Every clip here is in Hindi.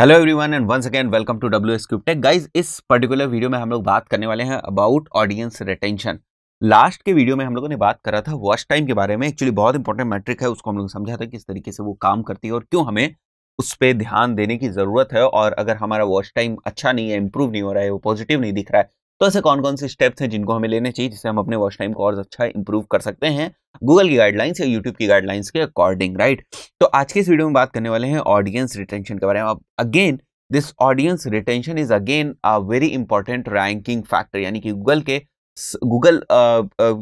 hello everyone and once again welcome to W S tech guys इस पर्टिकुलर वीडियो में हम लोग बात करने वाले हैं अबाउट ऑडियंस रिटेंशन लास्ट के वीडियो में हम लोगों ने बात करा था वॉच टाइम के बारे में एक्चुअली बहुत इंपॉर्टेंट मैट्रिक है उसको हम लोग समझा था किस तरीके से वो काम करती है और क्यों हमें उस पर ध्यान देने की ज़रूरत है और अगर हमारा वॉच टाइम अच्छा नहीं है इंप्रूव नहीं हो रहा है वो पॉजिटिव नहीं दिख रहा है तो ऐसे कौन कौन से स्टेप्स हैं जिनको हमें लेने चाहिए जिससे हम अपने वॉच टाइम को और अच्छा इंप्रूव कर सकते हैं गूगल की गाइडलाइंस या यूट्यूब की गाइडलाइंस के अकॉर्डिंग राइट तो आज के इस वीडियो में बात करने वाले हैं ऑडियंस रिटेंशन के बारे में again this audience retention is again a very important ranking factor यानी कि गूगल के गूगल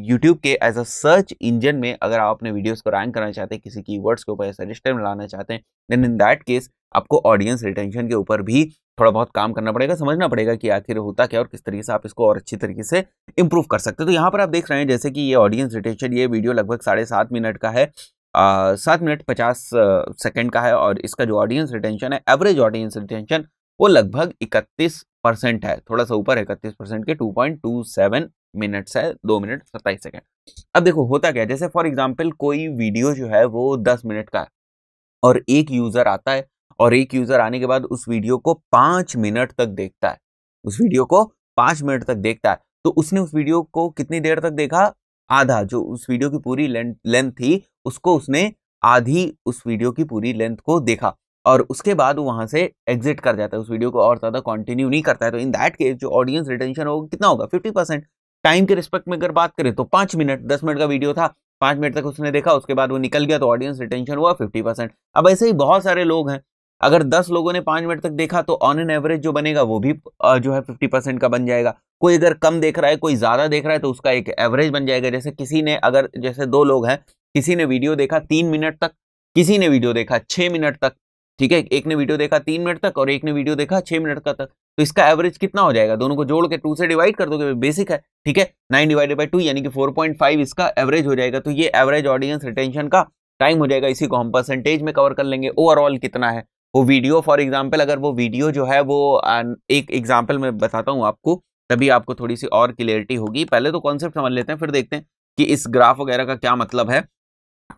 यूट्यूब के एज अ सर्च इंजन में अगर आप अपने वीडियोस को रैंक करना चाहते हैं किसी की वर्ड्स के ऊपर सजेस्टर में लाना चाहते हैं देन इन दैट केस आपको ऑडियंस रिटेंशन के ऊपर भी थोड़ा बहुत काम करना पड़ेगा समझना पड़ेगा कि आखिर होता क्या और किस तरीके से आप इसको और अच्छी तरीके से इम्प्रूव कर सकते हैं तो यहाँ पर आप देख रहे हैं जैसे कि ये ऑडियंस रिटेंशन ये वीडियो लगभग साढ़े सात मिनट का है सात मिनट पचास सेकेंड का है और इसका जो ऑडियंस रिटेंशन है एवरेज ऑडियंस रिटेंशन वो लगभग इकतीस परसेंट है थोड़ा सा ऊपर है इकतीस परसेंट के two point two seven minutes है दो मिनट सत्ताईस सेकेंड अब देखो होता क्या है जैसे फॉर एग्जाम्पल कोई वीडियो जो है वो दस मिनट का है और एक यूज़र आता है और एक यूज़र आने के बाद उस वीडियो को पांच मिनट तक देखता है उस वीडियो को पांच मिनट तक देखता है तो उसने उस वीडियो को कितनी देर तक देखा आधा जो उस वीडियो की पूरी लेंथ थी उसको उसने आधी उस वीडियो की पूरी लेंथ को देखा और उसके बाद वो वहाँ से एग्जिट कर जाता है उस वीडियो को और ज़्यादा कंटिन्यू नहीं करता है तो इन दैट केस जो ऑडियंस रिटेंशन होगा कितना होगा फिफ्टी टाइम के रिस्पेक्ट में अगर बात करें तो पांच मिनट दस मिनट का वीडियो था पांच मिनट तक उसने देखा उसके बाद वो निकल गया तो ऑडियंस रिटेंशन हुआ फिफ्टी परसेंट अब ऐसे ही बहुत सारे लोग हैं अगर दस लोगों ने पांच मिनट तक देखा तो ऑन एन एवरेज जो बनेगा वो भी जो है फिफ्टी परसेंट का बन जाएगा कोई अगर कम देख रहा है कोई ज्यादा देख रहा है तो उसका एक एवरेज बन जाएगा जैसे किसी ने अगर जैसे दो लोग हैं किसी ने वीडियो देखा तीन मिनट तक किसी ने वीडियो देखा छह मिनट तक ठीक है एक ने वीडियो देखा तीन मिनट तक और एक ने वीडियो देखा छह मिनट का तक तो इसका एवरेज कितना हो जाएगा दोनों को जोड़ के टू से डिवाइड कर दोगे बेसिक है ठीक है नाइन डिवाइडेड बाई टू यानी कि फोर पॉइंट फाइव इसका एवरेज हो जाएगा तो ये एवरेज ऑडियंस रिटेंशन का टाइम हो जाएगा इसी को हम परसेंटेज में कवर कर लेंगे ओवरऑल कितना है वो वीडियो फॉर एग्जाम्पल अगर वो वीडियो जो है वो एक एग्जाम्पल मैं बताता हूँ आपको तभी आपको थोड़ी सी और क्लियरिटी होगी पहले तो कॉन्सेप्ट समझ लेते हैं फिर देखते हैं कि इस ग्राफ वगैरह का क्या मतलब है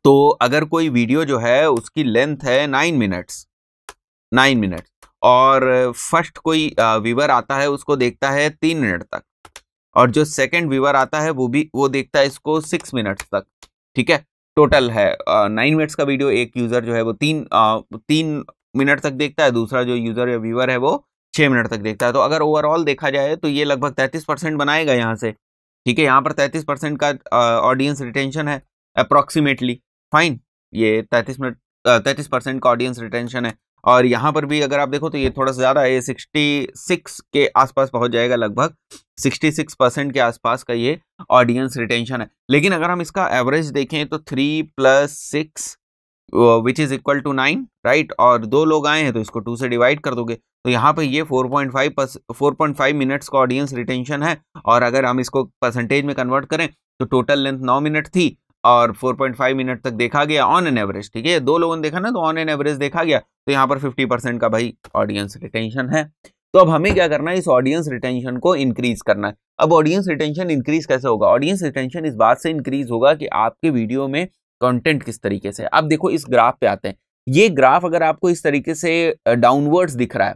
तो अगर कोई वीडियो जो है उसकी लेंथ है नाइन मिनट्स नाइन मिनट्स और फर्स्ट कोई व्यूवर आता है उसको देखता है तीन मिनट तक और जो सेकंड व्यूवर आता है वो भी वो देखता है इसको सिक्स मिनट्स तक ठीक है टोटल है नाइन मिनट्स का वीडियो एक यूज़र जो है वो तीन आ, तीन मिनट तक देखता है दूसरा जो यूज़र या व्यूवर है वो छः मिनट तक देखता है तो अगर ओवरऑल देखा जाए तो ये लगभग तैंतीस परसेंट बनाएगा यहाँ से ठीक है यहाँ पर तैंतीस परसेंट का ऑडियंस रिटेंशन है अप्रॉक्सीमेटली फाइन ये तैंतीस मिनट तैंतीस परसेंट का ऑडियंस रिटेंशन है और यहाँ पर भी अगर आप देखो तो ये थोड़ा सा ज़्यादा है ये सिक्स के आसपास पहुँच जाएगा लगभग 66 परसेंट के आसपास का ये ऑडियंस रिटेंशन है लेकिन अगर हम इसका एवरेज देखें तो three plus six which is equal to nine right और दो लोग आए हैं तो इसको टू से डिवाइड कर दोगे तो यहाँ पर ये 4.5 point four point five minutes का ऑडियंस रिटेंशन है और अगर हम इसको परसेंटेज में कन्वर्ट करें तो टोटल लेंथ नौ मिनट थी और 4.5 मिनट तक देखा गया ऑन एन एवरेज ठीक है दो लोगों ने देखा ना तो ऑन एन एवरेज देखा गया तो यहाँ पर 50 परसेंट का भाई ऑडियंस रिटेंशन है तो अब हमें क्या करना है इस ऑडियंस रिटेंशन को इंक्रीज करना है अब ऑडियंस रिटेंशन इंक्रीज कैसे होगा ऑडियंस रिटेंशन इस बात से इंक्रीज होगा कि आपके वीडियो में कॉन्टेंट किस तरीके से अब देखो इस ग्राफ पे आते हैं ये ग्राफ अगर आपको इस तरीके से डाउनवर्ड्स दिख रहा है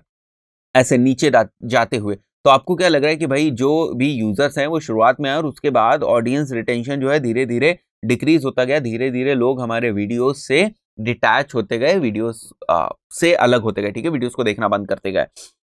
ऐसे नीचे जाते हुए तो आपको क्या लग रहा है कि भाई जो भी यूजर्स हैं वो शुरुआत में आए और उसके बाद ऑडियंस रिटेंशन जो है धीरे धीरे डिक्रीज होता गया धीरे धीरे लोग हमारे वीडियो से डिटैच होते गए वीडियोस से अलग होते गए ठीक है वीडियोस को देखना बंद करते गए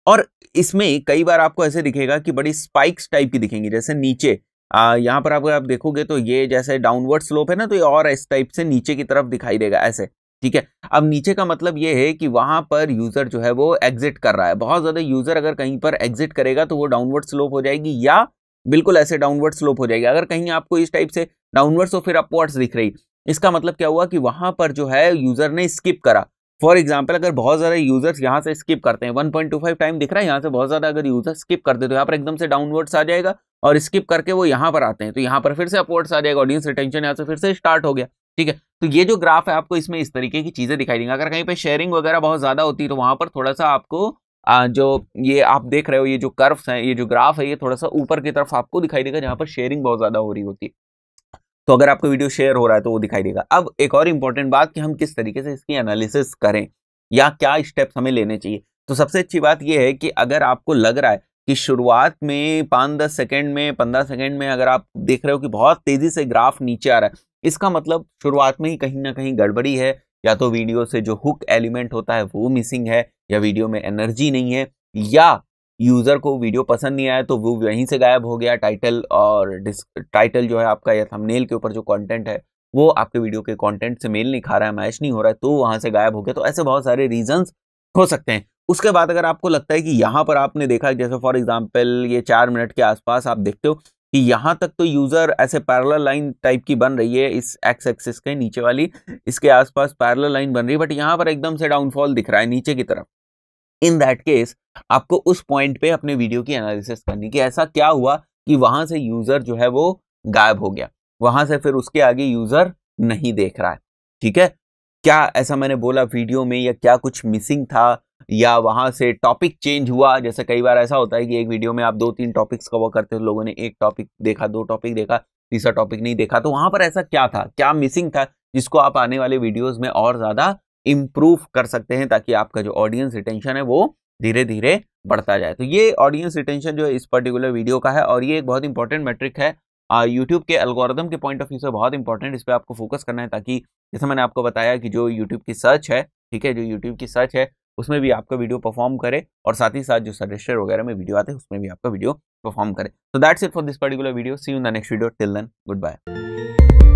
और इसमें कई बार आपको ऐसे दिखेगा कि बड़ी स्पाइक्स टाइप की दिखेंगी जैसे नीचे आ, यहाँ पर अगर आप देखोगे तो ये जैसे डाउनवर्ड स्लोप है ना तो ये और इस टाइप से नीचे की तरफ दिखाई देगा ऐसे ठीक है अब नीचे का मतलब ये है कि वहां पर यूजर जो है वो एग्जिट कर रहा है बहुत ज्यादा यूजर अगर कहीं पर एग्जिट करेगा तो वो डाउनवर्ड स्लोप हो जाएगी या बिल्कुल ऐसे डाउनवर्ड स्लोप हो जाएगी अगर कहीं आपको इस टाइप से डाउनवर्ड्स और फिर अपवर्ड्स दिख रही इसका मतलब क्या हुआ कि वहां पर जो है यूजर ने स्किप करा फॉर एग्जाम्पल अगर बहुत ज्यादा यूजर्स यहाँ से स्किप करते हैं 1.25 टाइम दिख रहा है यहाँ से बहुत ज्यादा अगर यूजर स्किप करते हैं तो यहाँ पर एकदम से डाउनवर्ड्स आ जाएगा और स्किप करके वो यहाँ पर आते हैं तो यहाँ पर फिर से अपवर्ड्स आ जाएगा ऑडियंस रिटेंशन यहाँ से फिर से स्टार्ट हो गया ठीक है तो ये जो ग्राफ है आपको इसमें इस तरीके की चीजें दिखाई देंगी अगर कहीं पर शेयरिंग वगैरह बहुत ज्यादा होती है तो वहां पर थोड़ा सा आपको जो ये आप देख रहे हो ये जो कर्व्स हैं ये जो ग्राफ है ये थोड़ा सा ऊपर की तरफ आपको दिखाई देगा जहाँ पर शेयरिंग बहुत ज़्यादा हो रही होती है तो अगर आपका वीडियो शेयर हो रहा है तो वो दिखाई देगा अब एक और इम्पॉर्टेंट बात कि हम किस तरीके से इसकी एनालिसिस करें या क्या स्टेप्स हमें लेने चाहिए तो सबसे अच्छी बात यह है कि अगर आपको लग रहा है कि शुरुआत में पाँच दस सेकेंड में पंद्रह सेकेंड में अगर आप देख रहे हो कि बहुत तेज़ी से ग्राफ नीचे आ रहा है इसका मतलब शुरुआत में ही कहीं ना कहीं गड़बड़ी है या तो वीडियो से जो हुक एलिमेंट होता है वो मिसिंग है या वीडियो में एनर्जी नहीं है या यूजर को वीडियो पसंद नहीं आया तो वो वहीं से गायब हो गया टाइटल और टाइटल जो है आपका या थंबनेल के ऊपर जो कंटेंट है वो आपके वीडियो के कंटेंट से मेल नहीं खा रहा है मैच नहीं हो रहा है तो वहां से गायब हो गया तो ऐसे बहुत सारे रीजंस हो सकते हैं उसके बाद अगर आपको लगता है कि यहाँ पर आपने देखा जैसे फॉर एग्जाम्पल ये चार मिनट के आसपास आप देखते हो कि यहाँ तक तो यूज़र ऐसे पैरल लाइन टाइप की बन रही है इस एक्स एक्सिस के नीचे वाली इसके आसपास पैरल लाइन बन रही है बट यहाँ पर एकदम से डाउनफॉल दिख रहा है नीचे की तरफ इन दैट केस आपको उस पॉइंट पे अपने वीडियो की एनालिसिस करनी कि ऐसा क्या हुआ कि वहां से यूज़र जो है वो गायब हो गया वहां से फिर उसके आगे यूज़र नहीं देख रहा है ठीक है क्या ऐसा मैंने बोला वीडियो में या क्या कुछ मिसिंग था या वहाँ से टॉपिक चेंज हुआ जैसे कई बार ऐसा होता है कि एक वीडियो में आप दो तीन टॉपिक्स कवर करते हो लोगों ने एक टॉपिक देखा दो टॉपिक देखा तीसरा टॉपिक नहीं देखा तो वहाँ पर ऐसा क्या था क्या मिसिंग था जिसको आप आने वाले वीडियोज़ में और ज़्यादा इम्प्रूव कर सकते हैं ताकि आपका जो ऑडियंस रिटेंशन है वो धीरे धीरे बढ़ता जाए तो ये ऑडियंस रिटेंशन जो है इस पर्टिकुलर वीडियो का है और ये एक बहुत इंपॉर्टेंट मेट्रिक है यूट्यूब के अलगोरिदम के पॉइंट ऑफ व्यू से बहुत इंपॉर्टेंट इस पर आपको फोकस करना है ताकि जैसे मैंने आपको बताया कि जो यूट्यूब की सर्च है ठीक है जो यूट्यूब की सर्च है उसमें भी आपका वीडियो परफॉर्म करे और साथ ही साथ जो सजेस्टर वगैरह में वीडियो आते हैं उसमें भी आपका वीडियो परफॉर्म करे तो that's it for this particular video see you the next video till then good bye